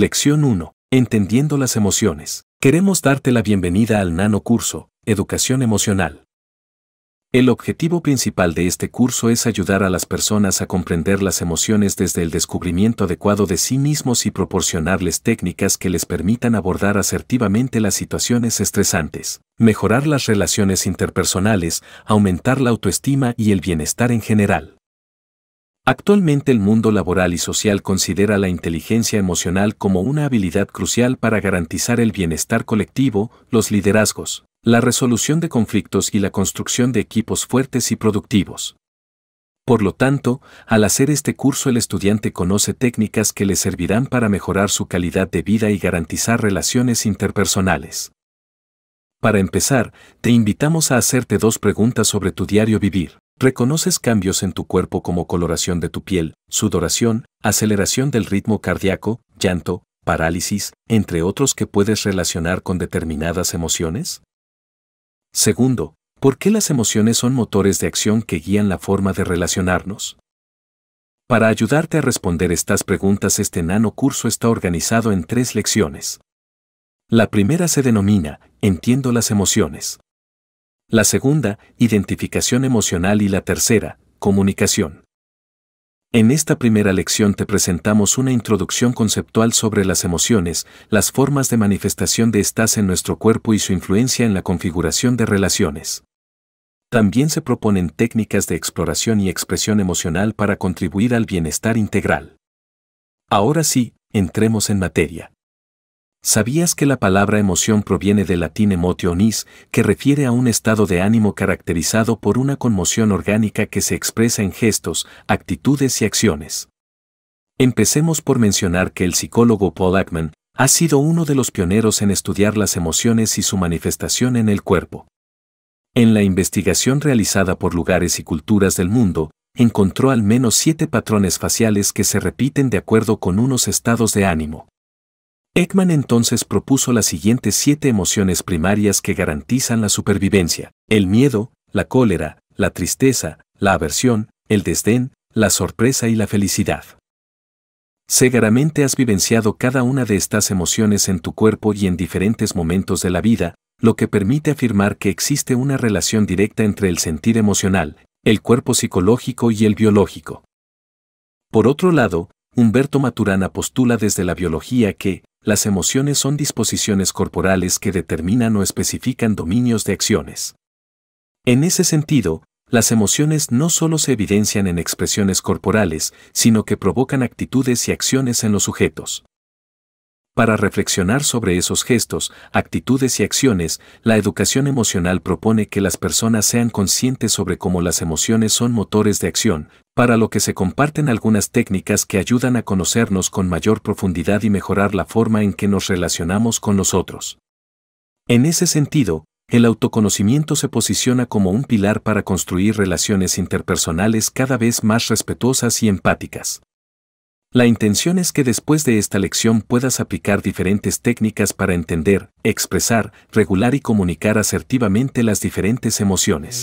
Lección 1. Entendiendo las emociones. Queremos darte la bienvenida al nano curso, Educación Emocional. El objetivo principal de este curso es ayudar a las personas a comprender las emociones desde el descubrimiento adecuado de sí mismos y proporcionarles técnicas que les permitan abordar asertivamente las situaciones estresantes, mejorar las relaciones interpersonales, aumentar la autoestima y el bienestar en general. Actualmente el mundo laboral y social considera la inteligencia emocional como una habilidad crucial para garantizar el bienestar colectivo, los liderazgos, la resolución de conflictos y la construcción de equipos fuertes y productivos. Por lo tanto, al hacer este curso el estudiante conoce técnicas que le servirán para mejorar su calidad de vida y garantizar relaciones interpersonales. Para empezar, te invitamos a hacerte dos preguntas sobre tu diario vivir. Reconoces cambios en tu cuerpo como coloración de tu piel, sudoración, aceleración del ritmo cardíaco, llanto, parálisis, entre otros que puedes relacionar con determinadas emociones? Segundo, ¿por qué las emociones son motores de acción que guían la forma de relacionarnos? Para ayudarte a responder estas preguntas este nano curso está organizado en tres lecciones. La primera se denomina Entiendo las emociones la segunda, identificación emocional y la tercera, comunicación. En esta primera lección te presentamos una introducción conceptual sobre las emociones, las formas de manifestación de estas en nuestro cuerpo y su influencia en la configuración de relaciones. También se proponen técnicas de exploración y expresión emocional para contribuir al bienestar integral. Ahora sí, entremos en materia. ¿Sabías que la palabra emoción proviene del latín emotionis, que refiere a un estado de ánimo caracterizado por una conmoción orgánica que se expresa en gestos, actitudes y acciones? Empecemos por mencionar que el psicólogo Paul Ackman ha sido uno de los pioneros en estudiar las emociones y su manifestación en el cuerpo. En la investigación realizada por lugares y culturas del mundo, encontró al menos siete patrones faciales que se repiten de acuerdo con unos estados de ánimo. Ekman entonces propuso las siguientes siete emociones primarias que garantizan la supervivencia. El miedo, la cólera, la tristeza, la aversión, el desdén, la sorpresa y la felicidad. Seguramente has vivenciado cada una de estas emociones en tu cuerpo y en diferentes momentos de la vida, lo que permite afirmar que existe una relación directa entre el sentir emocional, el cuerpo psicológico y el biológico. Por otro lado, Humberto Maturana postula desde la biología que, las emociones son disposiciones corporales que determinan o especifican dominios de acciones. En ese sentido, las emociones no solo se evidencian en expresiones corporales, sino que provocan actitudes y acciones en los sujetos. Para reflexionar sobre esos gestos, actitudes y acciones, la educación emocional propone que las personas sean conscientes sobre cómo las emociones son motores de acción, para lo que se comparten algunas técnicas que ayudan a conocernos con mayor profundidad y mejorar la forma en que nos relacionamos con nosotros. En ese sentido, el autoconocimiento se posiciona como un pilar para construir relaciones interpersonales cada vez más respetuosas y empáticas. La intención es que después de esta lección puedas aplicar diferentes técnicas para entender, expresar, regular y comunicar asertivamente las diferentes emociones.